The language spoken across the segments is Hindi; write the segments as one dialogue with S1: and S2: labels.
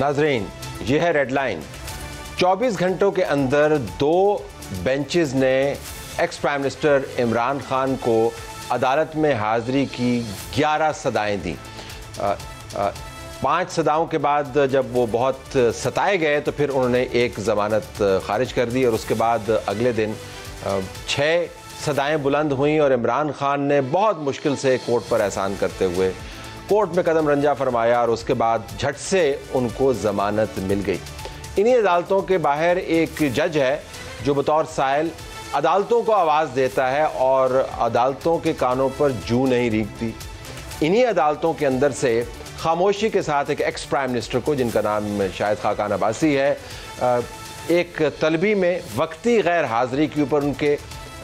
S1: नाजरीन यह है रेडलाइन 24 घंटों के अंदर दो बेंचेस ने ex prime minister Imran Khan को अदालत में हाजिरी की 11 सदाएं दी पांच सदाओं के बाद जब वो बहुत सताए गए तो फिर उन्होंने एक ज़मानत खारिज कर दी और उसके बाद अगले दिन छः सदाएं बुलंद हुई और इमरान खान ने बहुत मुश्किल से कोर्ट पर एहसान करते हुए कोर्ट में कदम रंजा फरमाया और उसके बाद झट से उनको जमानत मिल गई इन्हीं अदालतों के बाहर एक जज है जो बतौर साइल अदालतों को आवाज़ देता है और अदालतों के कानों पर जू नहीं रीखती इन्हीं अदालतों के अंदर से खामोशी के साथ एक एक्स प्राइम मिनिस्टर को जिनका नाम शायद खाकान अब्बासी है एक तलबी में वक्ती गैर हाजिरी के ऊपर उनके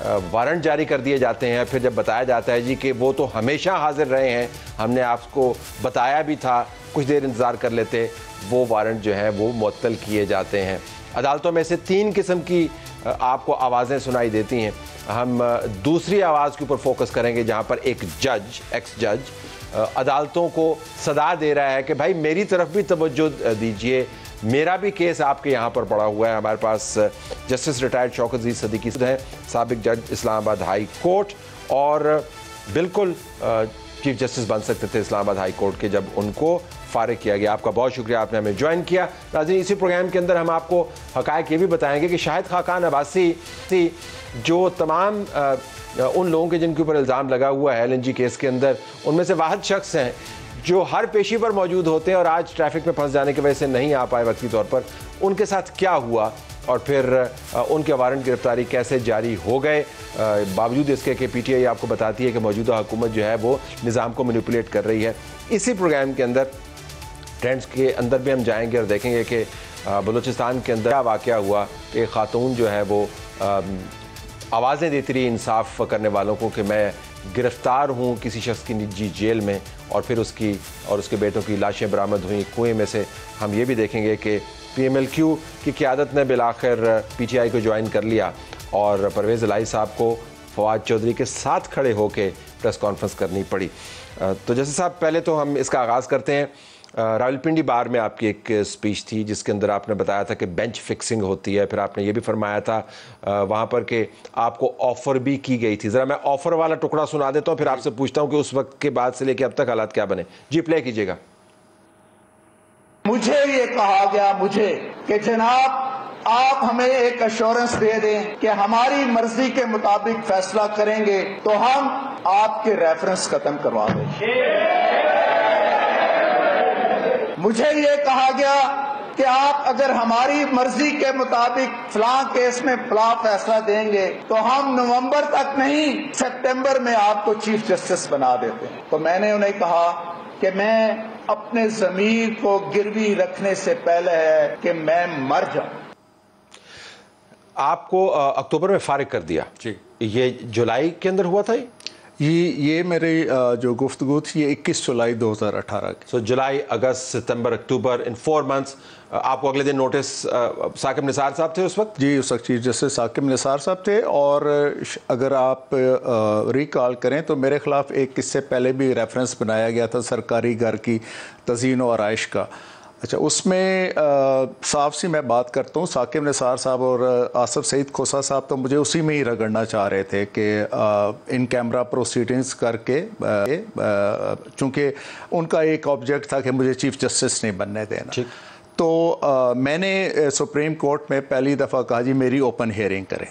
S1: वारंट जारी कर दिए जाते हैं फिर जब बताया जाता है जी कि वो तो हमेशा हाजिर रहे हैं हमने आपको बताया भी था कुछ देर इंतज़ार कर लेते वो वारंट जो है वो मअतल किए जाते हैं अदालतों में से तीन किस्म की आपको आवाज़ें सुनाई देती हैं हम दूसरी आवाज़ के ऊपर फोकस करेंगे जहाँ पर एक जज एक्स जज अदालतों को सदा दे रहा है कि भाई मेरी तरफ भी तवज्जो दीजिए मेरा भी केस आपके यहाँ पर पड़ा हुआ है हमारे पास जस्टिस रिटायर्ड शौकत सदीकी हैं सबक जज इस्लामाबाद हाई कोर्ट और बिल्कुल चीफ जस्टिस बन सकते थे इस्लामाबाद हाई कोर्ट के जब उनको फारिग किया गया आपका बहुत शुक्रिया आपने हमें ज्वाइन किया नाजी इसी प्रोग्राम के अंदर हम आपको हकायक ये भी बताएंगे कि शाहिद खाकान अब्बासी थी जो तमाम आ, उन लोगों के जिनके ऊपर इल्ज़ाम लगा हुआ है एल केस के अंदर उनमें से वाहद शख्स हैं जो हर पेशी पर मौजूद होते हैं और आज ट्रैफिक में फंस जाने की वजह से नहीं आ पाए वक्ती तौर पर उनके साथ क्या हुआ और फिर उनके वारंट गिरफ्तारी कैसे जारी हो गए बावजूद इसके कि पीटीआई आपको बताती है कि मौजूदा हुकूमत जो है वो निज़ाम को मैनिपुलेट कर रही है इसी प्रोग्राम के अंदर ट्रेंड्स के अंदर भी हम जाएंगे और देखेंगे कि बलूचिस्तान के अंदर क्या वाक़ हुआ एक ख़ातून जो है वो आवाज़ें देती रही इंसाफ करने वालों को कि मैं गिरफ्तार हूँ किसी शख्स की निजी जेल में और फिर उसकी और उसके बेटों की लाशें बरामद हुई कुएं में से हम ये भी देखेंगे कि पी एम एल क्यू की क्यादत ने बिलाखिर पी टी आई को ज्वाइन कर लिया और परवेज़ लाई साहब को फवाद चौधरी के साथ खड़े होकर प्रेस कॉन्फ्रेंस करनी पड़ी तो जैसे साहब पहले तो हम इसका आगाज़ करते हैं रावलपिंडी बार में आपकी एक स्पीच थी जिसके अंदर आपने बताया था कि बेंच फिक्सिंग होती है फिर आपने ये भी फरमाया था वहाँ पर कि आपको ऑफ़र भी की गई थी ज़रा मैं ऑफ़र वाला टुकड़ा सुना देता हूँ फिर आपसे पूछता हूँ कि उस वक्त के बाद से लेकर अब तक हालात क्या बने जी प्ले कीजिएगा
S2: मुझे
S3: ये कहा गया मुझे कि जनाब आप हमें एक अश्योरेंस दे दें कि हमारी मर्जी के मुताबिक फैसला करेंगे तो हम आपके रेफरेंस खत्म करवा देंगे मुझे ये कहा गया कि आप अगर हमारी मर्जी के मुताबिक फला केस में फला फैसला देंगे तो हम नवंबर तक नहीं सितंबर में आपको चीफ जस्टिस बना देते हैं तो मैंने उन्हें कहा कि मैं अपने जमीर को गिरवी रखने से पहले है कि मैं मर जाऊं आपको
S1: अक्टूबर में फारिग कर दिया जी ये जुलाई के अंदर हुआ था ही? ये ये मेरी जो गुफ्तु थी ये 21 जुलाई 2018 की सो so, जुलाई अगस्त सितंबर अक्टूबर इन फोर
S3: मंथ्स आपको अगले दिन नोटिस साकिब निसार साहब थे उस वक्त जी उस वक्त चीफ जस्टिस साकिब निसार साहब थे और अगर आप रिकॉल करें तो मेरे ख़िलाफ़ एक इससे पहले भी रेफरेंस बनाया गया था सरकारी घर की तजीन और आयश का अच्छा उसमें साफ सी मैं बात करता हूँ साकिब निसार साहब और आसफ़ सईद खोसा साहब तो मुझे उसी में ही रगड़ना चाह रहे थे कि इन कैमरा प्रोसीडिंग्स करके चूँकि उनका एक ऑब्जेक्ट था कि मुझे चीफ जस्टिस नहीं बनने देना तो आ, मैंने सुप्रीम कोर्ट में पहली दफ़ा कहा जी मेरी ओपन हेयरिंग करें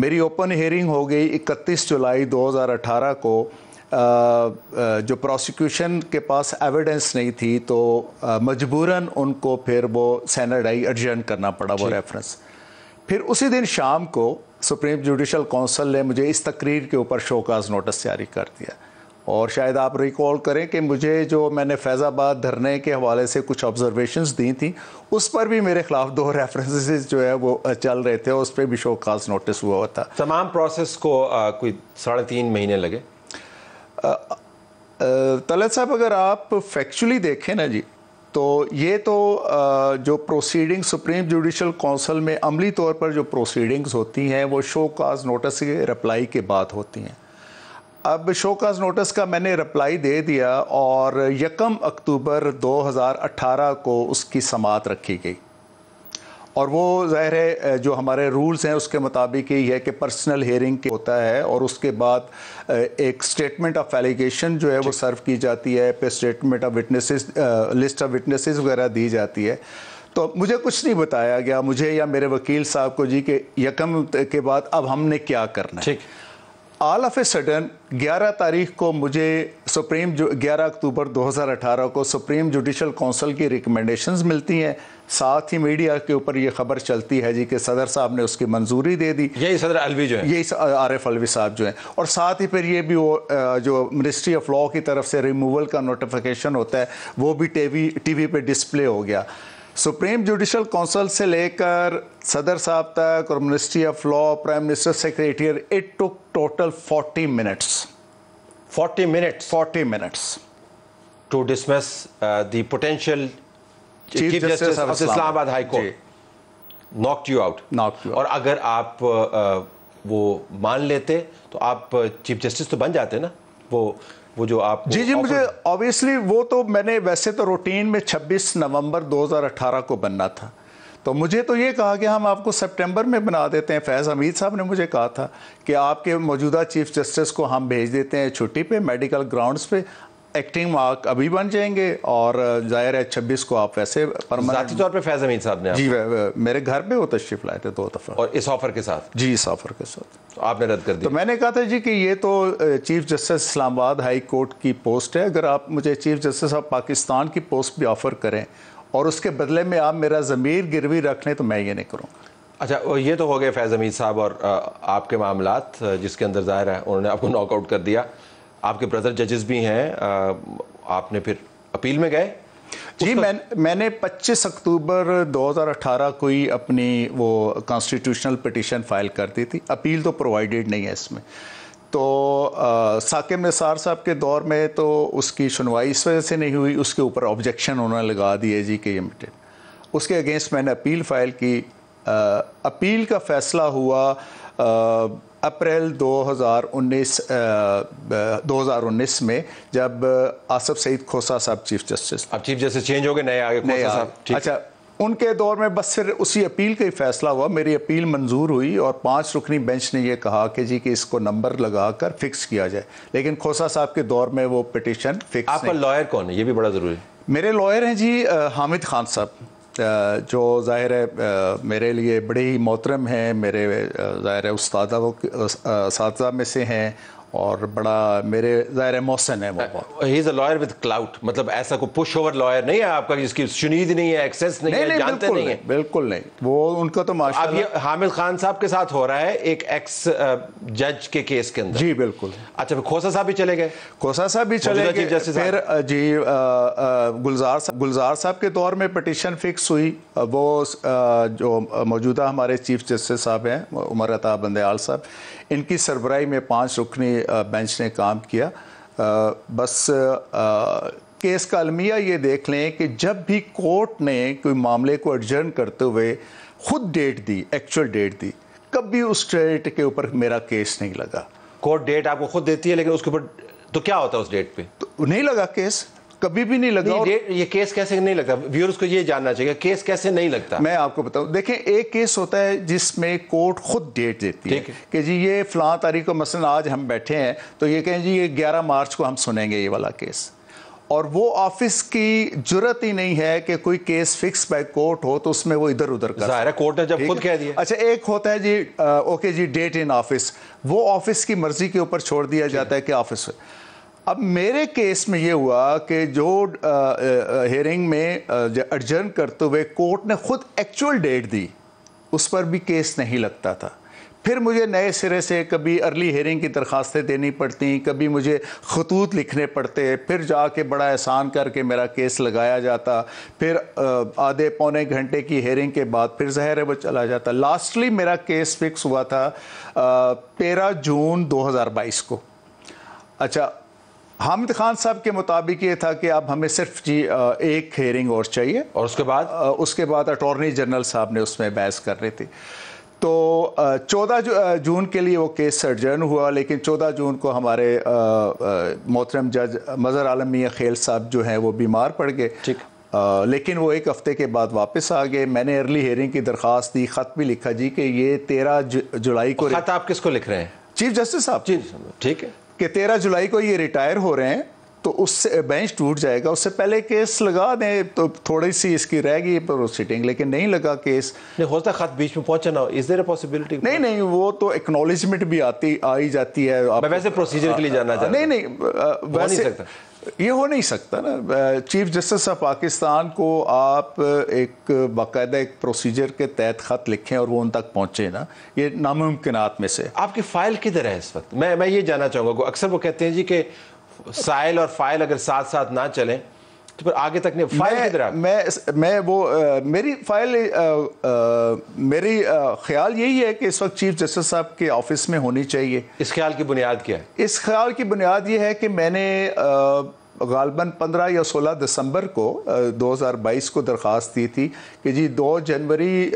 S3: मेरी ओपन हेयरिंग हो गई 31 जुलाई 2018 को जो प्रोसिक्यूशन के पास एविडेंस नहीं थी तो मजबूरन उनको फिर वो सैनड आई करना पड़ा वो रेफरेंस फिर उसी दिन शाम को सुप्रीम जुडिशल काउंसिल ने मुझे इस तकरीर के ऊपर शोकाज नोटिस जारी कर दिया और शायद आप रिकॉल करें कि मुझे जो मैंने फैज़ाबाद धरने के हवाले से कुछ ऑब्जर्वेशन दी थी उस पर भी मेरे खिलाफ दो रेफरेंसेस जो है वो चल रहे थे उस पर भी शोकाज नोटिस हुआ था तमाम प्रोसेस को आ, कोई साढ़े तीन महीने लगे तलत साहब अगर आप फैक्चुअली देखें ना जी तो ये तो जो प्रोसीडिंग सुप्रीम जुडिशल कौंसल में अमली तौर पर जो प्रोसीडिंग्स होती हैं वो शो काज नोटिस के रिप्लाई के बाद होती हैं अब शो काज नोटिस का मैंने रिप्लाई दे दिया और यकम अक्टूबर 2018 को उसकी समात रखी गई और वो ज़ाहिर है जो हमारे रूल्स हैं उसके मुताबिक यही है कि पर्सनल हेयरिंग होता है और उसके बाद एक स्टेटमेंट ऑफ एलिगेशन जो है वो सर्व की जाती है पे statement of witnesses list of witnesses वगैरह दी जाती है तो मुझे कुछ नहीं बताया गया मुझे या मेरे वकील साहब को जी के यकम के बाद अब हमने क्या करना है ठीक ऑल ऑफ ए सडन ग्यारह तारीख को मुझे सुप्रीम 11 अक्टूबर 2018 को सुप्रीम जुडिशल काउंसिल की रिकमेंडेशंस मिलती हैं साथ ही मीडिया के ऊपर ये खबर चलती है जी कि सदर साहब ने उसकी मंजूरी दे दी यही सदर अलवी जो है यही आर एफ अलवी साहब जो हैं और साथ ही फिर ये भी वो जो मिनिस्ट्री ऑफ लॉ की तरफ से रिमूवल का नोटिफिकेशन होता है वो भी टीवी टीवी पे डिस्प्ले हो गया सुप्रीम जुडिशल काउंसिल से लेकर सदर साहब तक और ministry of law prime minister secretary it took total forty minutes 40 minutes 40 minutes
S1: to dismiss uh, the potential Chief, Chief Justice, Justice of Islamabad islamabad High Court knocked you out knocked you out. और अगर आप
S3: uh, वो मान लेते तो आप चीफ जस्टिस तो बन जाते ना वो वो जो आप जी जी मुझे ऑब्वियसली वो तो मैंने वैसे तो रूटीन में 26 नवंबर 2018 को बनना था तो मुझे तो ये कहा कि हम आपको सितंबर में बना देते हैं फैज़ हमीद साहब ने मुझे कहा था कि आपके मौजूदा चीफ जस्टिस को हम भेज देते हैं छुट्टी पे मेडिकल ग्राउंड्स पे एक्टिंग मार्क अभी बन जाएंगे और जाहिर है छब्बीस को आप वैसे परमानेंट तौर पे फैज हमीद साहब ने जी मेरे घर पे वो तशरीफ लाए थे दो दफ़ा और इस ऑफर के साथ जी इस ऑफर के साथ तो आपने रद्द कर दिया तो मैंने कहा था जी कि ये तो chief justice Islamabad high court की पोस्ट है अगर आप मुझे चीफ जस्टिस ऑफ पाकिस्तान की पोस्ट भी ऑफर करें और उसके बदले में आप मेरा ज़मीर गिरवी रख लें तो मैं ये नहीं करूँगा अच्छा ये तो हो गए फैज़ अमीद
S1: साहब और आपके मामला जिसके अंदर ज़ाहिर है उन्होंने आपको नॉकआउट कर दिया आपके ब्रदर
S3: जजेस भी हैं आपने फिर अपील में गए जी मैं मैंने 25 अक्टूबर 2018 को ही अपनी वो कॉन्स्टिट्यूशनल पिटिशन फाइल कर दी थी अपील तो प्रोवाइडेड नहीं है इसमें तो साकिब निसार साहब के दौर में तो उसकी सुनवाई इस वजह से नहीं हुई उसके ऊपर ऑब्जेक्शन उन्होंने लगा दिए जी के लिमिटेड उसके अगेंस्ट मैंने अपील फाइल की आ, अपील का फ़ैसला हुआ अप्रैल 2019 2019 में जब आसफ़ सईद खोसा साहब चीफ जस्टिस अब चीफ जस्टिस चेंज हो गए नए आगे खोसा साहब अच्छा उनके दौर में बस फिर उसी अपील का ही फैसला हुआ मेरी अपील मंजूर हुई और पांच रुकनी बेंच ने यह कहा कि जी कि इसको नंबर लगा कर फिक्स किया जाए लेकिन खोसा साहब के दौर में वो पिटिशन फिक्स आपका लॉयर कौन है ये भी बड़ा ज़रूरी मेरे लॉयर हैं जी हामिद खान साहब जो ज़ाहिर है मेरे लिए बड़े ही मोहतरम हैं मेरे ज़ाहिर है उस्तादा वो उस में से हैं और बड़ा मेरे ज़ाहिर मोहसिन है वो ही is a lawyer with clout मतलब ऐसा कोई पुश ओवर लॉयर नहीं है आपका जिसकी सुनीद नहीं
S1: है एक्सेस नहीं, नहीं नहीं, जानते नहीं, नहीं है बिल्कुल नहीं
S3: वो उनका तो माशा अब ये
S1: हामिद खान साहब के साथ हो रहा है एक एक्स जज uh, के केस के अंदर जी बिल्कुल अच्छा खोसा साहब भी चले गए
S3: खोसा साहब भी चले गए फिर जी गुलजार गुलजार साहब के दौर में पटिशन फिक्स हुई वो जो मौजूदा हमारे चीफ जस्टिस साहब हैं उमर अता बंदयाल साहब इनकी सरबराही में पांच रुकनी बेंच ने काम किया बस केस का अलमिया ये देख लें कि जब भी कोर्ट ने कोई मामले को एडजर्न करते हुए खुद डेट दी एक्चुअल डेट दी कभी उस डेट के ऊपर मेरा केस नहीं लगा कोर्ट डेट आपको खुद देती है लेकिन उसके ऊपर तो क्या होता है उस डेट पे तो नहीं लगा केस कभी भी नहीं लगा नहीं, ये, ये केस कैसे नहीं लगता व्यूअर्स को ये
S1: जानना चाहिए केस कैसे नहीं लगता
S3: मैं आपको बताऊं देखें एक केस होता है जिसमें कोर्ट खुद डेट देती है कि जी ये फला तारीख को मसलन आज हम बैठे हैं तो ये कहें जी ये ग्यारह मार्च को हम सुनेंगे ये वाला केस और वो ऑफिस की जरूरत ही नहीं है कि कोई केस फिक्स बाय कोर्ट हो तो उसमें वो इधर उधर कर जाहिर है कोर्ट ने जब खुद कह दिया अच्छा एक होता है जी आ, ओके जी डेट इन ऑफिस वो ऑफिस की मर्जी के ऊपर छोड़ दिया जाता है कि ऑफिस अब मेरे केस में ये हुआ कि जो हेयरिंग में एडजर्न करते हुए कोर्ट ने खुद एक्चुअल डेट दी उस पर भी केस नहीं लगता था फिर मुझे नए सिरे से कभी अर्ली हेयरिंग की दरख्वास्तें देनी पड़ती कभी मुझे खतूत लिखने पड़ते फिर जाके बड़ा एहसान करके मेरा केस लगाया जाता फिर आधे पौने घंटे की हेयरिंग के बाद फिर जहर वो चला जाता लास्टली मेरा केस फिक्स हुआ था तेरह जून 2022 को अच्छा हामिद खान साहब के मुताबिक ये था कि अब हमें सिर्फ जी एक हेयरिंग और चाहिए और उसके बाद उसके बाद अटॉर्नी जनरल साहब ने उसमें बहस कर रही थी तो चौदह जून के लिए वो केस सर्जन हुआ लेकिन चौदह जून को हमारे मोहतरम जज मज़र आलम मियाँ खेल साहब जो हैं वो बीमार पड़ गए ठीक आ, लेकिन वो एक हफ़्ते के बाद वापस आ गए मैंने अर्ली हेयरिंग की दरख्वास्त दी ख़त भी लिखा जी कि ये तेरह जुलाई को खत आप किसको लिख रहे हैं चीफ जस्टिस साहब चीफ ठीक है कि तेरह जुलाई को ये रिटायर हो रहे हैं तो उससे बेंच टूट जाएगा उससे पहले केस लगा दें तो थोड़ी सी इसकी रह गई प्रोसीडिंग लेकिन नहीं लगा केस नहीं होता खत बीच में पहुंचा ना इज देर पॉसिबिलिटी नहीं नहीं वो तो एक्नोलिजमेंट भी आती आई जाती है आप वैसे प्रोसीजर हाँ, के लिए जाना हाँ, चाहता नहीं नहीं वैसे ये हो नहीं सकता ना चीफ जस्टिस ऑफ पाकिस्तान को आप एक बाकायदा एक प्रोसीजर के तहत ख़त लिखें और वो उन तक पहुँचे ना ये नामुमकिन में से आपकी फ़ाइल किधर है इस वक्त मैं मैं ये जानना चाहूँगा अक्सर वो कहते हैं जी कि
S1: साइल और फाइल अगर साथ साथ ना चलें तो फिर आगे तक नहीं फाइल किधर
S3: मैं, मैं मैं वो आ, मेरी फाइल आ, आ, मेरी आ, ख्याल यही है कि इस वक्त चीफ जस्टिस साहब के ऑफिस में होनी चाहिए इस ख्याल की बुनियाद क्या है इस ख्याल की बुनियाद ये है कि मैंने आ, गालबन 15 या 16 दिसंबर को 2022 को दरख्वास्त दी थी कि जी 2 जनवरी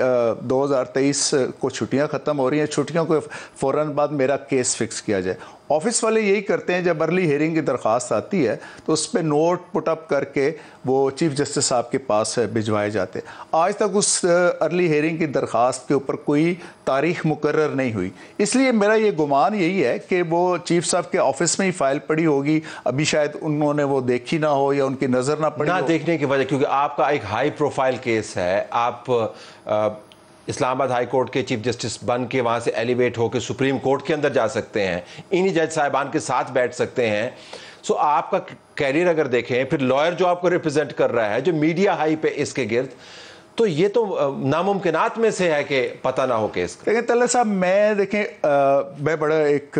S3: 2023 को छुट्टियां ख़त्म हो रही हैं छुट्टियों को फ़ौर बाद मेरा केस फिक्स किया जाए ऑफिस वाले यही करते हैं जब अर्ली हेयरिंग की दरख्वास्त आती है तो उस पर नोट पुटअप करके वो चीफ जस्टिस साहब के पास भिजवाए जाते आज तक उस अर्ली हेयरिंग की दरख्वास्त के ऊपर कोई तारीख मुकर नहीं हुई इसलिए मेरा ये गुमान यही है कि वो चीफ साहब के ऑफिस में ही फाइल पड़ी होगी अभी शायद उन्होंने वो देखी ना हो या उनकी नज़र ना पड़ी ना
S1: देखने की वजह क्योंकि आपका एक हाई प्रोफाइल केस है आप आ, इस्लामाबाद हाई कोर्ट के चीफ जस्टिस बन के वहाँ से एलिवेट होकर सुप्रीम कोर्ट के अंदर जा सकते हैं इन्हीं जज साहिबान के साथ बैठ सकते हैं सो आपका कैरियर अगर देखें फिर लॉयर जो आपको रिप्रेजेंट कर रहा है जो मीडिया हाई पे इसके गिर्द तो ये तो नामुमकिनात में से है कि पता ना हो केस
S3: लेकिन तल्ला साहब मैं देखें आ, मैं बड़ा एक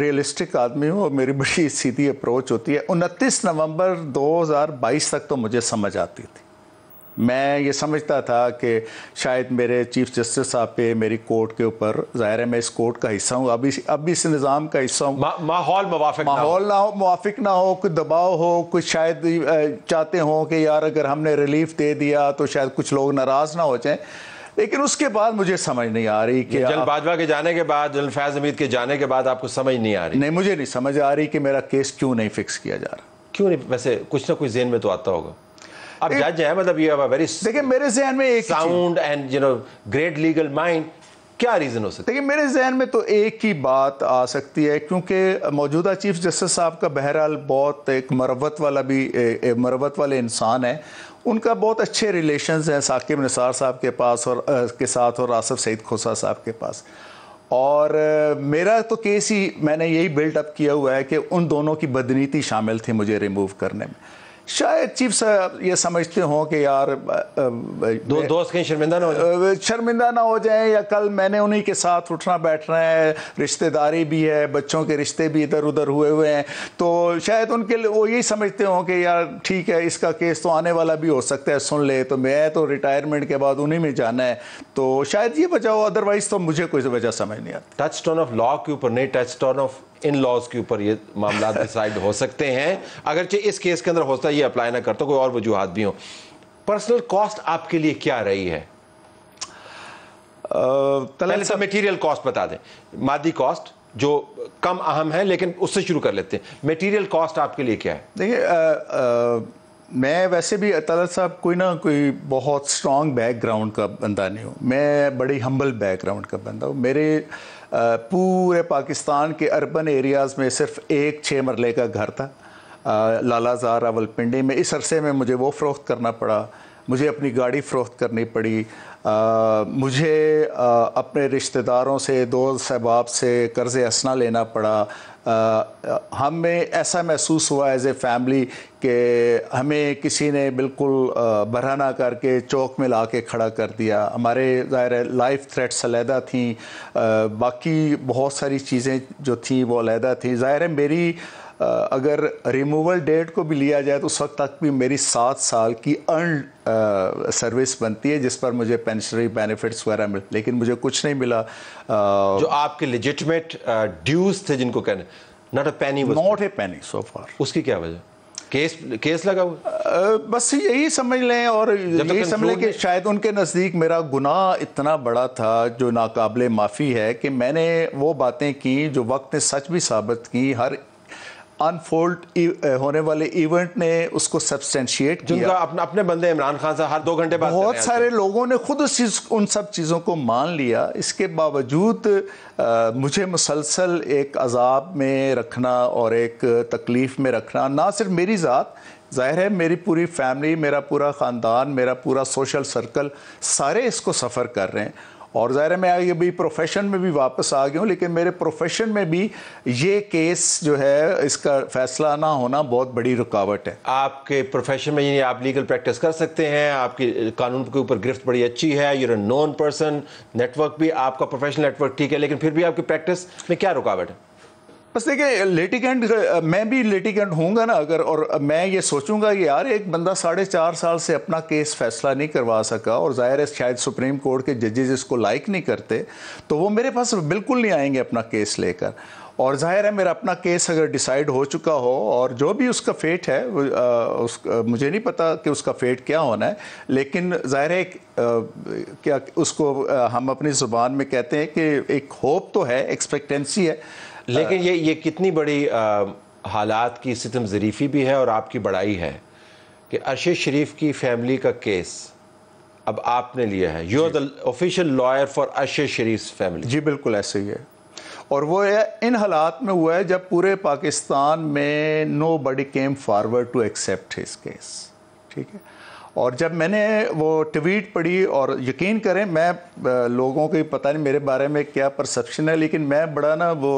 S3: रियलिस्टिक आदमी हूँ और मेरी बड़ी सीधी अप्रोच होती है उनतीस नवंबर 2022 तक तो मुझे समझ आती थी मैं ये समझता था कि शायद मेरे चीफ जस्टिस साहब पे मेरी कोर्ट के ऊपर ज़ाहिर है मैं इस कोर्ट का हिस्सा हूँ अभी अभी इस निज़ाम का हिस्सा हूँ माहौल मुवाफिक माहौल ना हो मुआफिक ना हो कुछ दबाव हो कुछ शायद चाहते हों कि यार अगर हमने रिलीफ दे दिया तो शायद कुछ लोग नाराज़ ना हो जाएं लेकिन उसके बाद मुझे समझ नहीं आ रही कि जल बाजवा के जाने के बाद जल फैज हमीद के जाने के बाद आपको समझ नहीं आ रही नहीं मुझे नहीं समझ आ रही कि मेरा केस क्यों नहीं फिक्स किया जा रहा क्यों नहीं वैसे कुछ ना कुछ जेन में तो आता होगा
S1: अब जज है मतलब यू हैव अ वेरी देखिए मेरे जहन में एक sound and you know great legal mind क्या रीज़न हो सकता है
S3: देखिए मेरे जहन में तो एक ही बात आ सकती है क्योंकि मौजूदा चीफ जस्टिस साहब का बहरहाल बहुत एक मरवत वाला भी मरवत वाले इंसान है उनका बहुत अच्छे रिलेशंस हैं साकिब निसार साहब के पास और के साथ और आसफ सईद खोसा साहब के पास और मेरा तो केस ही मैंने यही अप किया हुआ है कि उन दोनों की बदनीति शामिल थी मुझे रिमूव करने में शायद चीफ साहब ये समझते हों कि यार दो दोस्त कहीं शर्मिंदा ना हो जाए शर्मिंदा ना हो जाए या कल मैंने उन्हीं के साथ उठना बैठना है रिश्तेदारी भी है बच्चों के रिश्ते भी इधर उधर हुए हुए हैं तो शायद उनके लिए वो यही समझते हों कि यार ठीक है इसका केस तो आने वाला भी हो सकता है सुन ले तो मैं तो रिटायरमेंट के बाद उन्हीं में जाना है तो शायद ये वजह हो अदरवाइज़ तो मुझे कोई वजह समझ नहीं आता
S1: टच स्टोन ऑफ लॉ के ऊपर नहीं touchstone of in laws के ऊपर ये मामला डिसाइड हो सकते हैं अगरचे इस केस के अंदर होता ये अप्लाई ना करता कोई और वजूहत भी हो पर्सनल कॉस्ट आपके लिए क्या रही है मटेरियल कॉस्ट तो बता दें मादी कॉस्ट जो कम अहम है लेकिन उससे शुरू कर लेते हैं मटेरियल कॉस्ट आपके लिए क्या है
S3: देखिए मैं वैसे भी तलत साहब कोई ना कोई बहुत स्ट्रॉन्ग बैकग्राउंड का बंदा नहीं हूँ मैं बड़ी हम्बल बैकग्राउंड का बंदा हूँ मेरे पूरे पाकिस्तान के अर्बन एरियाज़ में सिर्फ एक छः मरले का घर था लाला जार रावलपिंडी में इस अरसे में मुझे वो फ़रोख्त करना पड़ा मुझे अपनी गाड़ी फ़रोख्त करनी पड़ी आ, मुझे आ, अपने रिश्तेदारों से दोस्त सहबाब से कर्ज़ असना लेना पड़ा हमें ऐसा महसूस हुआ एज ए फैमिली कि हमें किसी ने बिल्कुल बरहना करके चौक में ला के खड़ा कर दिया हमारे ज़ाहिर लाइफ थ्रेट्स अलहदा थी बाकी बहुत सारी चीज़ें जो थी वो अलहदा थी ज़ाहिर मेरी अगर रिमूवल डेट को भी लिया जाए तो उस वक्त तक भी मेरी सात साल की अर्न सर्विस बनती है जिस पर मुझे पेंशनरी बेनिफिट्स वगैरह मिल लेकिन मुझे कुछ नहीं मिला आ, जो आपके
S1: लिजिटमेट ड्यूज थे जिनको कहने नॉट अ पैनी नॉट ए पैनी
S3: सो फार उसकी
S1: क्या वजह केस केस लगा हुआ बस यही समझ लें और यही समझ लें कि
S3: शायद उनके नज़दीक मेरा गुनाह इतना बड़ा था जो नाकबले माफ़ी है कि मैंने वो बातें की जो वक्त ने सच भी साबित की हर अनफोल्ड e, eh, होने वाले इवेंट ने उसको सब्सटेंशिएट किया अपने अपने बंदे इमरान खान साहब हर दो घंटे बाद बहुत सारे लोगों ने खुद उस चीज़ उन सब चीज़ों को मान लिया इसके बावजूद आ, मुझे मुसलसल एक अजाब में रखना और एक तकलीफ़ में रखना ना सिर्फ मेरी ज़ात ज़ाहिर है मेरी पूरी फैमिली मेरा पूरा ख़ानदान मेरा पूरा सोशल सर्कल सारे इसको सफ़र कर रहे हैं और ज़ाहिर मैं आगे भी प्रोफेशन में भी वापस आ गया हूँ लेकिन मेरे प्रोफेशन में भी ये केस जो है इसका फैसला ना होना बहुत बड़ी रुकावट है
S1: आपके प्रोफेशन में आप लीगल प्रैक्टिस कर सकते हैं आपकी कानून के ऊपर गिरफ्त बड़ी अच्छी है यूर नॉन पर्सन नेटवर्क भी आपका प्रोफेशनल नेटवर्क ठीक है लेकिन फिर भी आपकी प्रैक्टिस में क्या रुकावट है
S3: बस देखिए लेटिकेंट मैं भी लेटिकेंट हूँगा ना अगर और मैं ये सोचूंगा कि यार एक बंदा साढ़े चार साल से अपना केस फैसला नहीं करवा सका और ज़ाहिर है शायद सुप्रीम कोर्ट के जजेज इसको लाइक नहीं करते तो वो मेरे पास बिल्कुल नहीं आएंगे अपना केस लेकर और जाहिर है मेरा अपना केस अगर डिसाइड हो चुका हो और जो भी उसका फेट है उस मुझे नहीं पता कि उसका फेट क्या होना है लेकिन जाहिर है क्या उसको हम अपनी ज़ुबान में कहते हैं कि एक होप तो है एक्सपेक्टेंसी है लेकिन ये ये कितनी बड़ी हालात की सितम ज़रीफी
S1: भी है और आपकी बड़ाई है कि अरशद शरीफ की फैमिली का केस अब आपने लिया है you are the official lawyer for Arshad Sharif family जी बिल्कुल ऐसे ही है
S3: और वो इन हालात में हुआ है जब पूरे पाकिस्तान में nobody came forward to accept his case ठीक है और जब मैंने वो ट्वीट पढ़ी और यकीन करें मैं लोगों को पता नहीं मेरे बारे में क्या परसेप्शन है लेकिन मैं बड़ा ना वो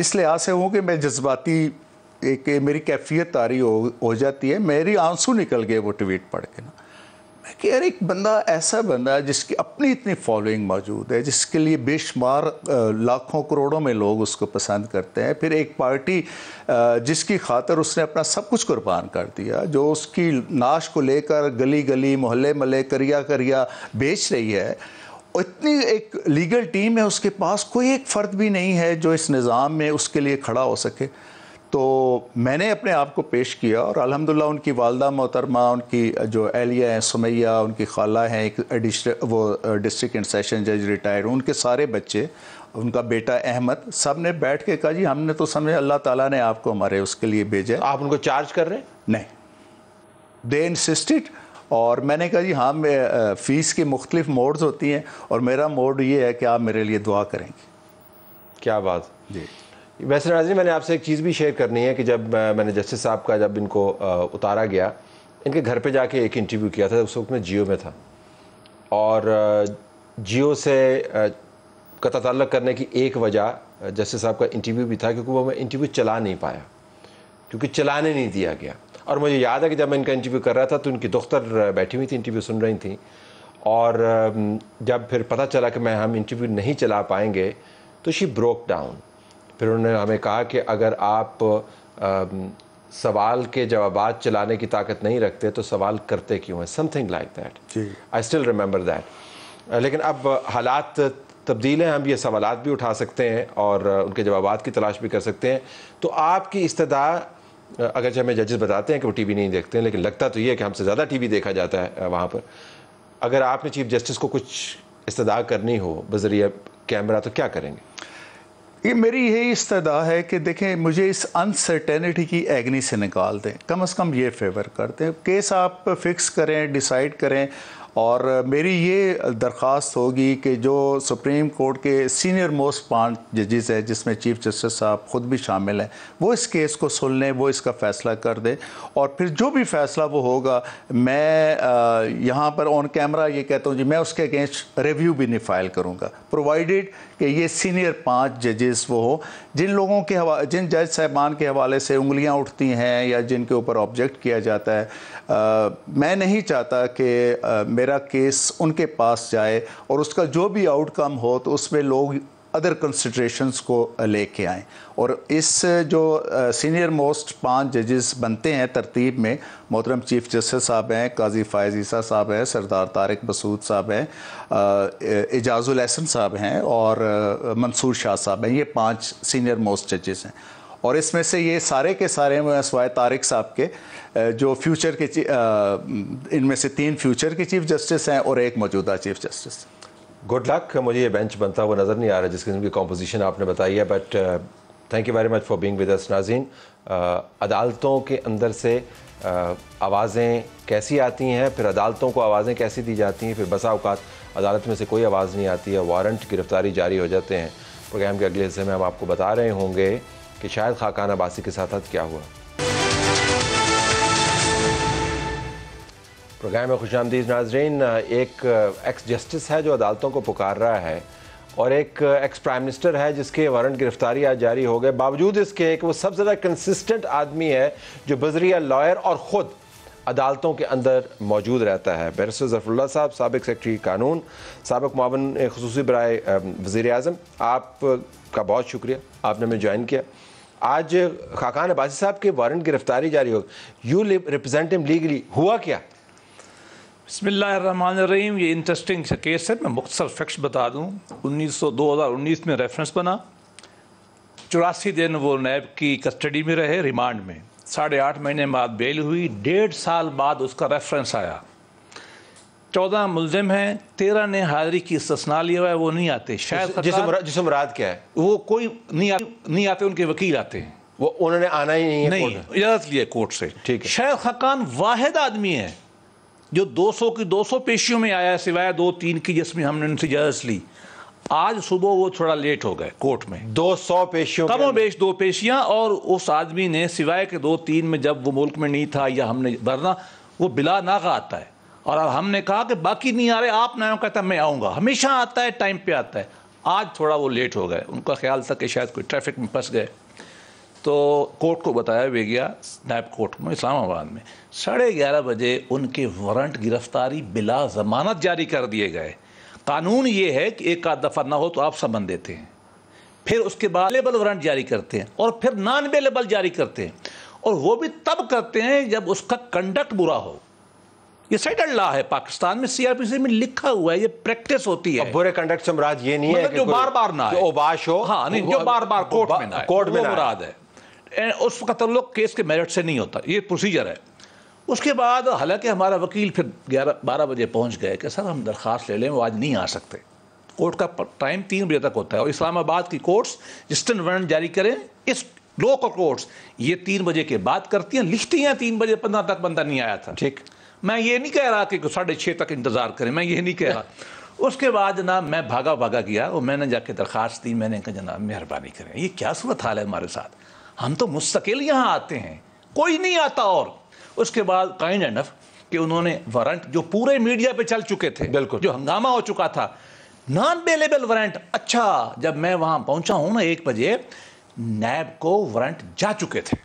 S3: इस लिहाज से हूँ कि मैं जज्बाती एक मेरी कैफियत रही हो हो जाती है मेरी आंसू निकल गए वो ट्वीट पढ़ के ना मैं कह एक बंदा ऐसा बंदा जिसकी अपनी इतनी फॉलोइंग मौजूद है जिसके लिए बेशुमार लाखों करोड़ों में लोग उसको पसंद करते हैं फिर एक पार्टी जिसकी खातर उसने अपना सब कुछ कुर्बान कर दिया जो उसकी नाश को लेकर गली गली मोहल्ले मल्ले करिया करिया बेच रही है इतनी एक लीगल टीम है उसके पास कोई एक फ़र्द भी नहीं है जो इस निज़ाम में उसके लिए खड़ा हो सके तो मैंने अपने आप को पेश किया और अलहमदिल्ला उनकी वालदा मोहतरमा उनकी जो एहलिया हैं सुमैया उनकी खाला हैं एक एडिशनल वो डिस्ट्रिक्ट एंड सेशन जज रिटायर उनके सारे बच्चे उनका बेटा अहमद सब ने बैठ के कहा जी हमने तो समझे अल्लाह ताला ने आपको हमारे उसके लिए भेजा आप उनको चार्ज कर रहे हैं नहीं दे इंसिस्टेड और मैंने कहा जी हाँ मैं फ़ीस के मुख्तलिफ मोड्स होती हैं और मेरा मोड ये है कि आप मेरे लिए दुआ करेंगे क्या बात जी वैसे नाजी
S1: मैंने आपसे एक चीज़ भी शेयर करनी है कि जब मैंने जस्टिस साहब का जब इनको उतारा गया इनके घर पे जाके एक इंटरव्यू किया था उस वक्त मैं जियो में था और जियो से कता तल्लक करने की एक वजह जस्टिस साहब का इंटरव्यू भी था क्योंकि वो मैं इंटरव्यू चला नहीं पाया क्योंकि चलाने नहीं दिया गया और मुझे याद है कि जब मैं इनका इंटरव्यू कर रहा था तो इनकी दोख्तर बैठी हुई थी इंटरव्यू सुन रही थी और जब फिर पता चला कि मैं हम इंटरव्यू नहीं चला पाएंगे तो शी ब्रोक डाउन फिर उन्होंने हमें कहा कि अगर आप आ, सवाल के जवाब चलाने की ताकत नहीं रखते तो सवाल करते क्यों हैं something like that I still remember that लेकिन अब हालात तब्दील हैं हम ये सवाल भी उठा सकते हैं और उनके जवाब की तलाश भी कर सकते हैं तो आपकी अगर जब हमें जजेस बताते हैं कि वो टीवी नहीं देखते हैं लेकिन लगता तो ये है कि हमसे ज़्यादा टीवी देखा जाता है वहाँ पर अगर आपने चीफ जस्टिस को कुछ इस्तदा करनी
S3: हो बजरिया कैमरा तो क्या करेंगे ये मेरी यही इस्तदा है कि देखें मुझे इस अनसर्टेनिटी की एग्नी से निकाल दें कम अज़ कम ये फेवर करते हैं केस आप फिक्स करें डिसाइड करें और मेरी ये दरख्वास्त होगी कि जो सुप्रीम कोर्ट के सीनियर मोस्ट पांच जजेस हैं जिसमें चीफ जस्टिस साहब ख़ुद भी शामिल हैं वो इस केस को सुन लें वो इसका फ़ैसला कर दें और फिर जो भी फ़ैसला वो होगा मैं यहाँ पर ऑन कैमरा ये कहता हूँ जी मैं उसके अगेंस्ट रिव्यू भी नहीं फाइल करूँगा प्रोवाइडेड कि ये सीनियर पाँच जजेस वो हों जिन लोगों के हवा जिन जज साहबान के हवाले से उंगलियाँ उठती हैं या जिनके ऊपर ऑब्जेक्ट किया जाता है आ, मैं नहीं चाहता कि मेरा केस उनके पास जाए और उसका जो भी आउटकम हो तो उसमें लोग अदर कंसिड्रेशंस को लेके आए और इस जो सीनियर मोस्ट पांच जजेस बनते हैं तरतीब में मोहतरम चीफ जस्टिस साहब हैं काजी फ़ायज़ ईसा साहब हैं सरदार तारक मसूद साहब हैं एजाज़ुल एहसन साहब हैं और मंसूर शाह साहब हैं ये पांच सीनियर मोस्ट जजेस हैं और इसमें से ये सारे के सारे सवाए तारिक साहब के जो फ्यूचर के इनमें से तीन फ्यूचर के चीफ जस्टिस हैं और एक मौजूदा चीफ जस्टिस गुड
S1: लक मुझे ये बेंच बनता हुआ नज़र नहीं आ रहा जिस किस्म की कॉम्पोजिशन आपने बताई है but thank you very much for being with नाजीन अदालतों के अंदर से आवाज़ें कैसी आती हैं फिर अदालतों को आवाज़ें कैसी दी जाती हैं फिर बसा अवकात अदालत में से कोई आवाज़ नहीं आती है वारंट गिरफ़्तारी जारी हो जाते हैं प्रोग्राम के अगले हिस्से में हम आपको बता रहे होंगे कि शायद खाकान अबासी के साथ हद क्या हुआ प्रोग्राम में खुश आमदीज नाजरीन एक एक्स जस्टिस है जो अदालतों को पुकार रहा है और एक एक्स प्राइम मिनिस्टर है जिसके वारंट गिरफ्तारी आज जारी हो गए बावजूद इसके एक वो सबसे ज़्यादा कंसिस्टेंट आदमी है जो बजरिया लॉयर और ख़ुद अदालतों के अंदर मौजूद रहता है बैरिस्टर जफरुल्ला साहब सबक सेक्रटरी कानून सबक मावन खसूस बरए वज़ी अजम आप का बहुत शुक्रिया आपने हमें ज्वाइन किया आज खाकान अब्बासी साहब के वारंट गिरफ्तारी जारी हो यू रिप्रेजेंट लीगली हुआ
S2: क्या बसमीम ये इंटरेस्टिंग केस है मैं मुख्तर फैक्ट्स बता दूँ उन्नीस सौ दो हज़ार उन्नीस में रेफरेंस बना चौरासी दिन वो नैब की कस्टडी में रहे रिमांड में साढ़े आठ महीने बाद बेल हुई डेढ़ साल बाद उसका रेफरेंस आया चौदह मुलजिम हैं तेरह ने हाजिरी की ससना लिया हुआ है वो नहीं आते शायद जिस मुराद क्या है वो कोई नहीं आ, नहीं आते उनके वकील आते हैं वो उन्होंने आना ही नहीं है नहीं इजाज़त लिया कोर्ट से ठीक है शायद खकान वाहिद आदमी है जो 200 की 200 पेशियों में आया सिवाय दो तीन की जिसमें हमने उनसे इजाज़त ली आज सुबह वो थोड़ा लेट हो गए कोर्ट में 200 पेशियों कमो बेश दो पेशियां और उस आदमी ने सिवाय के दो तीन में जब वो मुल्क में नहीं था या हमने भरना वो बिला नागा आता है और अब हमने कहा कि बाकी नहीं आ रहे आप ना कहता मैं आऊँगा हमेशा आता है टाइम पर आता है आज थोड़ा वो लेट हो गए उनका ख्याल था कि शायद कोई ट्रैफिक में फंस गए तो कोर्ट को बताया भी गया नायब कोर्ट में इस्लामाबाद में साढ़े ग्यारह बजे उनके वारंट गिरफ्तारी बिला जमानत जारी कर दिए गए कानून ये है कि एक आध दफ़ा ना हो तो आप समन देते हैं फिर उसके बाद लेबल वारंट जारी करते हैं और फिर नॉन अवेलेबल जारी करते हैं और वो भी तब करते हैं जब उसका कंडक्ट बुरा हो ये सेटल्ड ला है पाकिस्तान में सीआरपीसी में लिखा हुआ है ये प्रैक्टिस होती है बुरे कंडक्ट समराज ये नहीं मतलब है कि जो बार बार ना जो ओबाश हो हाँ नहीं जो बार बार कोर्ट में ना कोर्ट में मुराद है उसका तल्लुक केस के मेरिट से नहीं होता ये प्रोसीजर है उसके बाद हालांकि हमारा वकील फिर ग्यारह बारह बजे पहुंच गए कि सर हम दरख्वास्त ले लें वो आज नहीं आ सकते कोर्ट का टाइम तीन बजे तक होता है और इस्लामाबाद की कोर्ट्स जिस्टन वर्ण जारी करें इस लोकल कोर्ट्स ये तीन बजे के बाद करती हैं लिखती हैं तीन बजे पंद्रह तक बंदा नहीं आया था ठीक मैं ये नहीं कह रहा कि साढ़े छः तक इंतज़ार करें मैं ये नहीं कह रहा उसके बाद जना मैं भागा भागा गया और मैंने जाके दरख्वास्त दी मैंने कहा जनाब मेहरबानी करें ये क्या सूरत हाल है हमारे साथ हम तो मुस्तकिल यहाँ आते हैं कोई नहीं आता और उसके बाद काइंड एंड कि उन्होंने वारंट जो पूरे मीडिया पे चल चुके थे बिल्कुल जो हंगामा हो चुका था नॉन अवेलेबल वारंट अच्छा जब मैं वहां पहुंचा हूं ना एक बजे नैब को वारंट जा चुके थे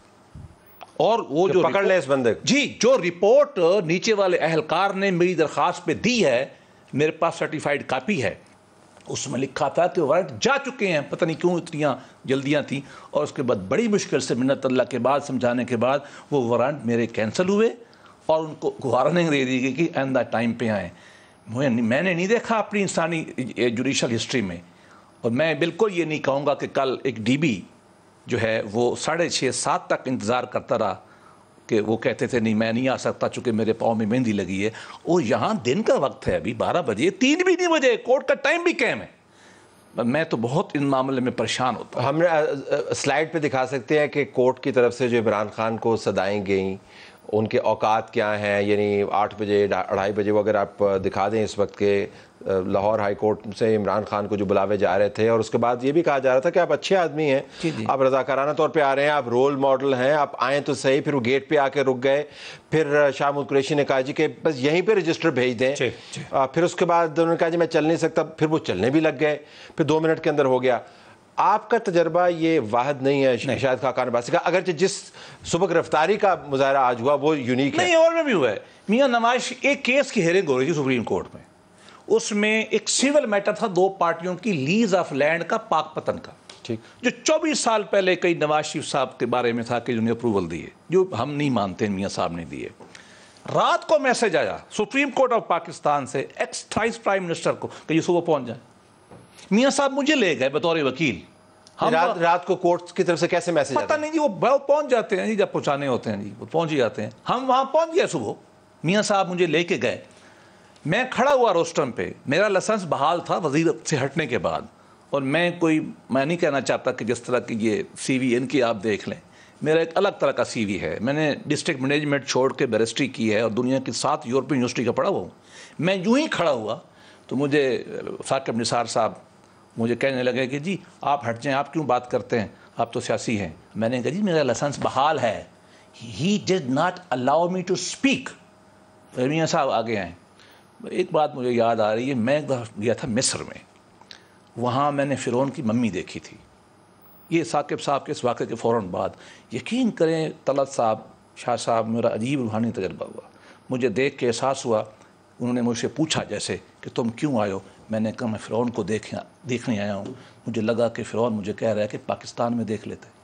S2: और वो जो, जो पकड़ ले इस बंदे जी जो रिपोर्ट नीचे वाले अहलकार ने मेरी दरख्वास्त पे दी है मेरे पास सर्टिफाइड कापी है उसमें लिखा था कि वारंट जा चुके हैं पता नहीं क्यों इतनियाँ जल्दियाँ थीं और उसके बाद बड़ी मुश्किल से मिन्नत अल्लाह के बाद समझाने के बाद वो वारंट मेरे कैंसिल हुए और उनको वार्निंग दे दी गई कि द टाइम पे आएँ मैंने नहीं देखा अपनी इंसानी जुडिशल हिस्ट्री में और मैं बिल्कुल ये नहीं कहूँगा कि कल एक डीबी जो है वो साढ़े छः सात तक इंतज़ार करता रहा कि वो कहते थे नहीं मैं नहीं आ सकता चूँकि मेरे पाँव में मेहंदी लगी है और यहाँ दिन का वक्त है अभी बारह बजे तीन भी नहीं बजे कोर्ट का टाइम भी कैम है मैं तो बहुत इन मामले में परेशान होता हूँ हम स्लाइड पर दिखा सकते
S1: हैं कि कोर्ट की तरफ से जो इमरान खान को सदाएँ गई उनके औकात क्या हैं यानी आठ बजे अढ़ाई बजे वो अगर आप दिखा दें इस वक्त के लाहौर हाई कोर्ट से इमरान खान को जो बुलावे जा रहे थे और उसके बाद ये भी कहा जा रहा था कि आप अच्छे आदमी हैं आप रजाकाराना तौर पे आ रहे हैं आप रोल मॉडल हैं आप आएँ तो सही फिर वो गेट पे आके रुक गए फिर शाह कुरेशी ने कहा जी कि बस यहीं पे रजिस्टर भेज दें फिर उसके बाद उन्होंने कहा जी मैं चल नहीं सकता फिर वो चलने भी लग गए फिर दो मिनट के अंदर हो गया आपका तजर्बा ये वाहद नहीं है निशाद खाकान
S2: बासी का अगर जिस सुबह गिरफ्तारी का मुजाहरा आज हुआ वो यूनिक नहीं है। और में भी हुआ है मियाँ नवाज एक केस की हेयरिंग हो रही थी सुप्रीम कोर्ट में उसमें एक सिविल मैटर था दो पार्टियों की लीज ऑफ लैंड का पाक पतन का ठीक जो 24 साल पहले कई नवाज शरीफ साहब के बारे में था कि उन्हें अप्रूवल दिए जो हम नहीं मानते मियाँ साहब ने दिए रात को मैसेज आया सुप्रीम कोर्ट ऑफ पाकिस्तान से एक्स प्राइम मिनिस्टर को कि सुबह पहुंच जाए मियाँ साहब मुझे ले गए बतौर वकील हम रात रात को कोर्ट की तरफ से कैसे मैसेज पता नहीं जी वो पहुंच जाते हैं जी जब पहुंचाने होते हैं जी वो पहुंच ही जाते हैं हम वहां पहुंच गए सुबह मियाँ साहब मुझे लेके गए मैं खड़ा हुआ रोस्टम पे मेरा लाइसेंस बहाल था वजीर से हटने के बाद और मैं कोई मैं नहीं कहना चाहता कि जिस तरह की ये सी वी इनकी आप देख लें मेरा एक अलग तरह का सी वी है मैंने डिस्ट्रिक्ट मैनेजमेंट छोड़ के बैरिस्ट्री की है और दुनिया की सात यूरोपीय यूनिवर्सिटी का पढ़ा हुआ हूँ मैं यूँ ही खड़ा हुआ तो मुझे साकिब निसार साहब मुझे कहने लगे कि जी आप हट जाएं आप क्यों बात करते हैं आप तो सियासी हैं मैंने कहा जी मेरा लाइसेंस बहाल है he did not allow me to speak रमिया साहब आगे आए एक बात मुझे याद आ रही है मैं गया था मिस्र में वहाँ मैंने फ़िरौन की मम्मी देखी थी ये साकिब साहब के इस वाक़े के फ़ौर बाद यकीन करें तलत साहब शाह साहब मेरा अजीब रूहानी तजर्बा हुआ मुझे देख के एहसास हुआ उन्होंने मुझसे पूछा जैसे कि तुम क्यों आयो मैंने कहा मैं फ़िरौन को देख देखने आया हूँ मुझे लगा कि फ़िरौन मुझे कह रहा है कि पाकिस्तान में देख लेते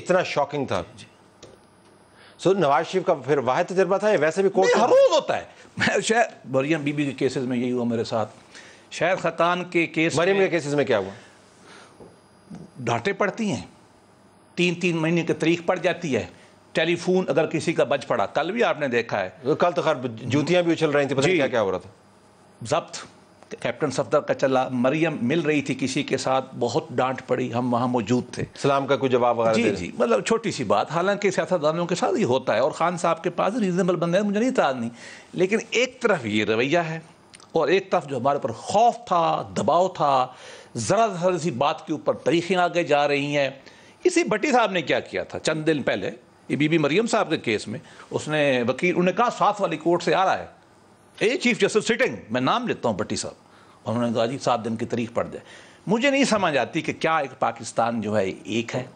S2: इतना शॉकिंग था सो so, नवाज शरीफ का फिर वाह तजर्बा था वैसे भी कोर्ट हर रोज होता है मैं शायद मरियम बीबी के केसेस में यही हुआ मेरे साथ शायद खतान के केस मरियम के केसेस में क्या हुआ डांटे पड़ती हैं तीन तीन महीने की तरीक पड़ जाती है टेलीफोन अगर किसी का बच पड़ा कल भी आपने देखा है कल तो खैर जूतियाँ भी उछल रही थी पता क्या क्या हो रहा था जब्त कैप्टन सफदर का चला मरियम मिल रही थी किसी के साथ बहुत डांट पड़ी हम वहाँ मौजूद थे सलाम का कोई जवाब जी जी मतलब छोटी सी बात हालांकि सियासतदानों के साथ ही होता है और ख़ान साहब के पास रीज़नेबल बंदे मुझे नहीं था नहीं लेकिन एक तरफ ये रवैया है और एक तरफ जो हमारे ऊपर खौफ था दबाव था ज़रा ज़रा सी बात के ऊपर तरीक़ें आगे जा रही हैं इसी भट्टी साहब ने क्या किया था चंद दिन पहले ये बीबी मरियम साहब के केस में उसने वकील उन्हें कहा साथ वाली कोर्ट से आ रहा है ए चीफ जस्टिस सिटिंग मैं नाम लेता हूँ भट्टी साहब उन्होंने कहा जी सात दिन की तारीख पढ़ दे मुझे नहीं समझ आती कि क्या एक पाकिस्तान जो है एक है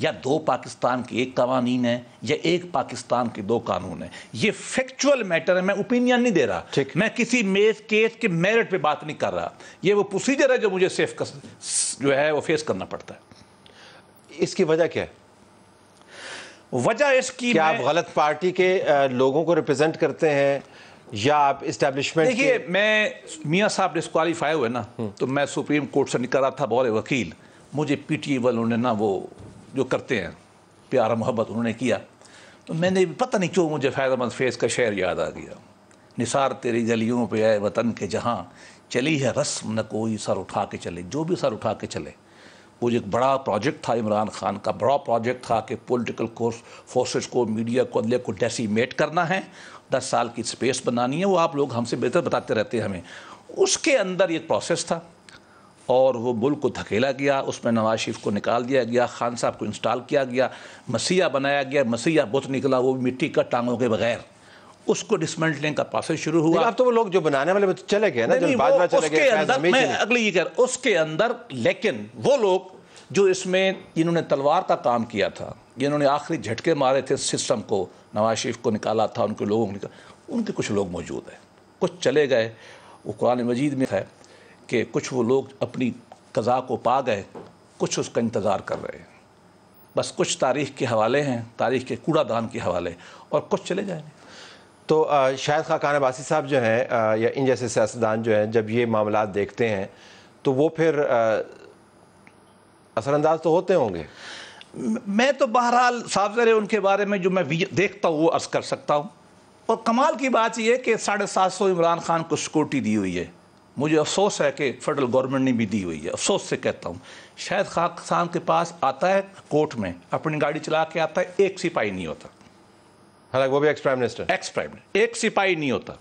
S2: या दो पाकिस्तान के एक कवानीन है या एक पाकिस्तान के दो कानून है ये फैक्चुअल मैटर है मैं ओपिनियन नहीं दे रहा मैं किसी मेज केस के मेरिट पे बात नहीं कर रहा ये वो प्रोसीजर है जो मुझे सेफ कर, जो है वो फेस करना पड़ता है इसकी वजह क्या है वजह इसकी क्या आप गलत पार्टी
S1: के लोगों को रिप्रेजेंट करते हैं या आप इस्टेब्लिशमेंट देखिए
S2: मैं मियाँ साहब डिस्कवालीफाई हुए ना हम्म। तो मैं सुप्रीम कोर्ट से निकल रहा था बौरे वकील मुझे पी टी वालों ने ना वो जो करते हैं प्यार मोहब्बत उन्होंने किया तो मैंने पता नहीं क्यों मुझे फ़ैज़मंद फेस का शहर याद आ गया निसार तेरी गलियों पे आए वतन के जहाँ चली है रस्म न कोई सर उठा के चले जो भी सर उठा के चले वो एक बड़ा प्रोजेक्ट था इमरान खान का बड़ा प्रोजेक्ट था कि पॉलिटिकल कोर्स फोर्सेस को मीडिया को अदले को डेसीमेट करना है दस साल की स्पेस बनानी है वो आप लोग हमसे बेहतर बताते रहते हैं हमें उसके अंदर एक प्रोसेस था और वो मुल्क को धकेला गया उसमें नवाज शरीफ को निकाल दिया गया खान साहब को इंस्टॉल किया गया मसीहा बनाया गया मसीहा बुत निकला वो मिट्टी का टांगों के बगैर उसको डिसमेंटलिंग का प्रोसेस शुरू हुआ अब तो वो लोग जो बनाने वाले तो चले गए ना चले गए अगली ये कह उसके अंदर लेकिन वो लोग जो इसमें इन्होंने तलवार का काम किया था जिन्होंने आखिरी झटके मारे थे सिस्टम को नवाज शरीफ को निकाला था उनके लोगों को निकाला उनके कुछ लोग मौजूद हैं कुछ चले गए वो कुरान मजीद में है कि कुछ वो लोग अपनी कज़ा को पा गए कुछ उसका इंतज़ार कर रहे हैं बस कुछ तारीख के हवाले हैं तारीख के कूड़ा दान के हवाले और कुछ चले जाएंगे तो शायद खाकान अबासी साहब जो हैं या इन जैसे सियासतदान जो हैं जब ये मामला देखते हैं तो वो फिर आ, असरअंदाज तो होते होंगे मैं तो बहरहाल साफ जर उनके बारे में जो मैं देखता हूँ वो अर्ज़ कर सकता हूँ और कमाल की बात यह है कि साढ़े सात सौ इमरान खान को सिक्योरिटी दी हुई है मुझे अफसोस है कि फेडरल गवर्नमेंट ने भी दी हुई है अफसोस से कहता हूँ शायद खाकसान के पास आता है कोर्ट में अपनी गाड़ी चला के आता है एक सिपाही नहीं होता हालांकि वो भी ex prime minister ex prime एक सिपाही नहीं होता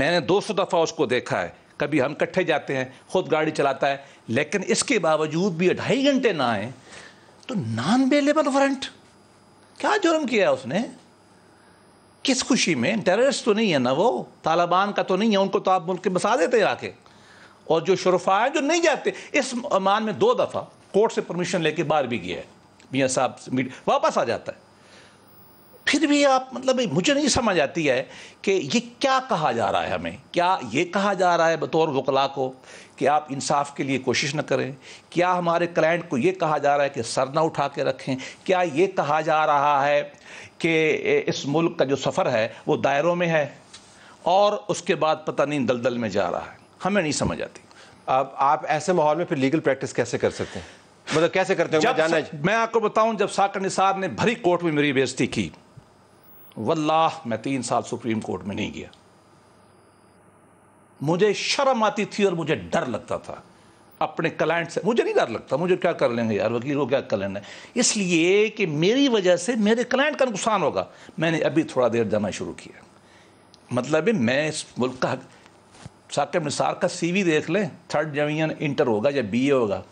S2: मैंने दो सौ दफ़ा उसको देखा है कभी हम इकट्ठे जाते हैं खुद गाड़ी चलाता है लेकिन इसके बावजूद भी ढाई घंटे ना आए तो नॉन बेलेबल वारंट क्या जुर्म किया है उसने किस खुशी में टेररिस्ट तो नहीं है ना वो तालिबान का तो नहीं है उनको तो आप मुल्क बसा देते हैं आके और जो शरफा है जो नहीं जाते इस मान में दो दफ़ा कोर्ट से परमिशन लेके बाहर भी गया है मियाँ साहब वापस आ जाता है फिर भी आप मतलब मुझे नहीं समझ आती है कि ये क्या कहा जा रहा है हमें क्या ये कहा जा रहा है बतौर वकला को कि आप इंसाफ के लिए कोशिश न करें क्या हमारे क्लाइंट को ये कहा जा रहा है कि सर ना उठा के रखें क्या ये कहा जा रहा है कि इस मुल्क का जो सफ़र है वो दायरों में है और उसके बाद पता नहीं दलदल में जा रहा है हमें नहीं समझ आती अब आप ऐसे माहौल में फिर लीगल प्रैक्टिस कैसे कर सकते हैं मतलब कैसे करते हैं मैं मैं आपको बताऊं जब साकर निसार ने भरी कोर्ट में मेरी बेइज्जती की वल्लाह मैं तीन साल सुप्रीम कोर्ट में नहीं गया मुझे शर्म आती थी और मुझे डर लगता था अपने क्लाइंट से मुझे नहीं डर लगता मुझे क्या कर लेंगे यार वकील को क्या कर लेना है इसलिए कि मेरी वजह से मेरे क्लाइंट का नुकसान होगा मैंने अभी थोड़ा देर जाना शुरू किया मतलब है मैं इस मुल्क का साकिब निसार का सीवी देख लें थर्ड डिवीजन इंटर होगा या बीए होगा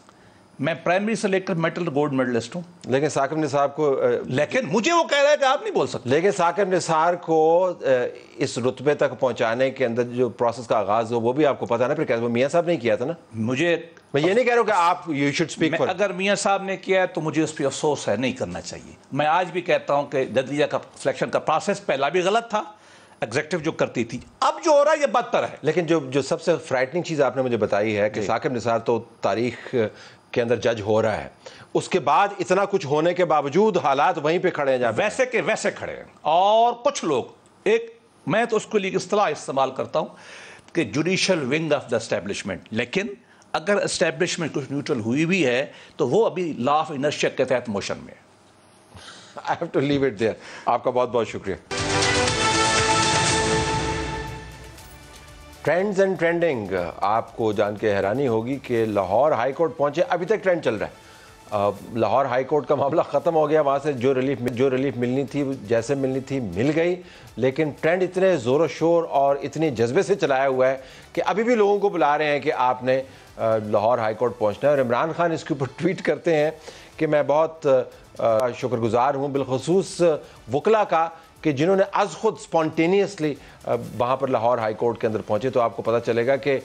S2: मैं प्राइमरी से लेकर मेटल गोल्ड मेडलिस्ट हूँ लेकिन साकिब निसार को आ, लेकिन मुझे वो कह रहा है कि आप नहीं बोल सकते लेकिन साकिब
S1: निसार को इस रुतबे तक पहुँचाने के अंदर जो प्रोसेस का आगाज़ हो वो भी आपको
S2: पता ना फिर कैसे मियाँ साहब ने किया था ना मुझे मैं ये नहीं कह रहा हूँ कि आप यू शुड स्पीक फॉर अगर मियाँ साहब ने किया है तो मुझे उस पर अफसोस है नहीं करना चाहिए मैं आज भी कहता हूँ कि जदीजा का सिलेक्शन का प्रोसेस पहला भी गलत था एग्जेक्टिव जो करती थी अब जो हो रहा है ये बदतर है लेकिन जो जो सबसे
S1: फ्राइटनिंग चीज़ आपने मुझे बताई है कि साकिब निसार तो तारीख के अंदर जज हो रहा है
S2: उसके बाद इतना कुछ होने के बावजूद हालात वहीं पे खड़े हैं वैसे के वैसे खड़े हैं और कुछ लोग एक मैं तो उसके लिए असलाह इस्तेमाल करता हूँ कि judicial wing of the establishment लेकिन अगर इस्टेब्लिशमेंट कुछ न्यूट्रल हुई भी है तो वो अभी लॉ ऑफ इनर्शिया के तहत मोशन में है I have to leave it there आपका
S1: बहुत बहुत शुक्रिया ट्रेंड्स एंड ट्रेंडिंग आपको जान के हैरानी होगी कि लाहौर हाई कोर्ट पहुंचे अभी तक ट्रेंड चल रहा है लाहौर हाई कोर्ट का मामला ख़त्म हो गया वहाँ से जो रिलीफ जो रिलीफ मिलनी थी जैसे मिलनी थी मिल गई लेकिन ट्रेंड इतने ज़ोर शोर और इतने जज्बे से चलाया हुआ है कि अभी भी लोगों को बुला रहे हैं कि आपने लाहौर हाई कोर्ट पहुँचना है और इमरान खान इसके ऊपर ट्वीट करते हैं कि मैं बहुत शुक्रगुजार हूँ बिलखसूस वकला का कि जिन्होंने आज खुद स्पॉन्टेनियसली वहाँ पर लाहौर हाई कोर्ट के अंदर पहुँचे तो आपको पता चलेगा कि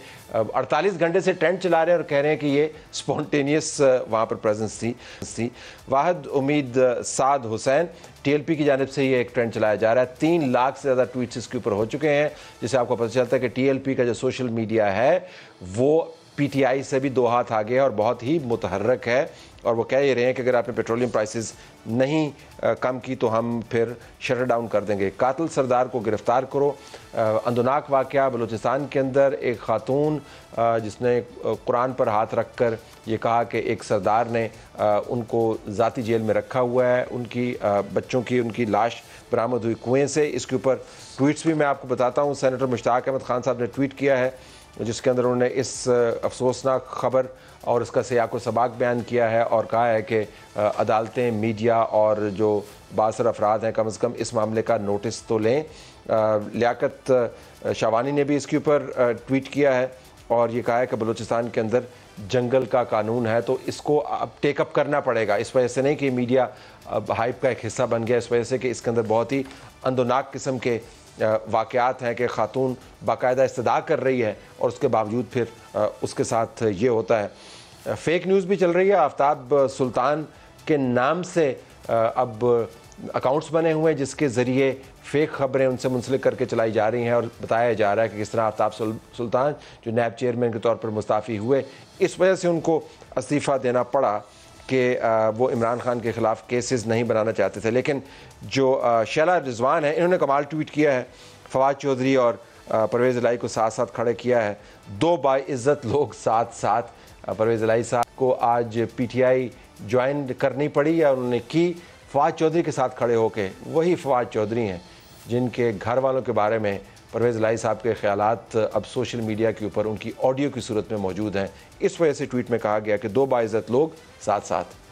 S1: 48 घंटे से टेंट चला रहे हैं और कह रहे हैं कि ये स्पॉन्टेनियस वहाँ पर प्रेजेंस थी थी वाहद उम्मीद साद हुसैन टीएलपी की जानब से ये एक ट्रेंड चलाया जा रहा है तीन लाख से ज़्यादा ट्वीट्स इसके ऊपर हो चुके हैं जिससे आपको पता चलता है कि टी का जो सोशल मीडिया है वो पी से भी दो हाथ आगे है और बहुत ही मुतहरक है और वो कह ही रहे हैं कि अगर आपने पेट्रोलियम प्राइसेस नहीं आ, कम की तो हम फिर शटर डाउन कर देंगे कातिल सरदार को गिरफ़्तार करो अंदनाक वाक़ बलूचिस्तान के अंदर एक खातून जिसने कुरान पर हाथ रख कर ये कहा कि एक सरदार ने आ, उनको ज़ाती जेल में रखा हुआ है उनकी आ, बच्चों की उनकी लाश बरामद हुई कुएँ से इसके ऊपर ट्वीट्स भी मैं आपको बताता हूँ सैनिटर मुश्ताक अहमद खान साहब ने ट्वीट किया है जिसके अंदर उन्होंने इस अफसोसनाक खबर और इसका सयाको सबाक बयान किया है और कहा है कि अदालतें मीडिया और जो बासर अफराद हैं कम अज़ कम इस मामले का नोटिस तो लें लियाकत शावानी ने भी इसके ऊपर ट्वीट किया है और ये कहा है कि बलूचिस्तान के अंदर जंगल का कानून है तो इसको अब टेकअप करना पड़ेगा इस वजह से नहीं कि मीडिया हाइप का एक हिस्सा बन गया इस वजह से कि इसके अंदर बहुत ही अंदोनाक किस्म के वाकयात हैं कि खातून बाकायदा इस्तदा कर रही है और उसके बावजूद फिर उसके साथ ये होता है फेक न्यूज़ भी चल रही है आफ्ताब सुल्तान के नाम से अब अकाउंट्स बने हुए हैं जिसके ज़रिए फेक खबरें उनसे मुंसलिक करके चलाई जा रही हैं और बताया जा रहा है कि किस तरह आफ्ताब सुल्तान जो नैब चेयरमैन के तौर पर मुस्ताफ़ी हुए इस वजह से उनको इस्तीफ़ा देना पड़ा कि वो इमरान खान के ख़िलाफ़ केसेस नहीं बनाना चाहते थे लेकिन जो शैला रिजवान है इन्होंने कमाल ट्वीट किया है फवाद चौधरी और परवेज़ लाई को साथ साथ खड़े किया है दो बाज़्ज़त लोग साथ साथ परवेज़ लाई साहब को आज पी टी आई ज्वाइन करनी पड़ी या उन्होंने की फवाद चौधरी के साथ खड़े होके वही फवाद चौधरी हैं जिनके घर वालों के बारे में परवेज़ लाई साहब के ख्याल अब सोशल मीडिया के ऊपर उनकी ऑडियो की सूरत में मौजूद हैं इस वजह से ट्वीट में कहा गया कि दो बाज़्ज़त लोग साथ साथ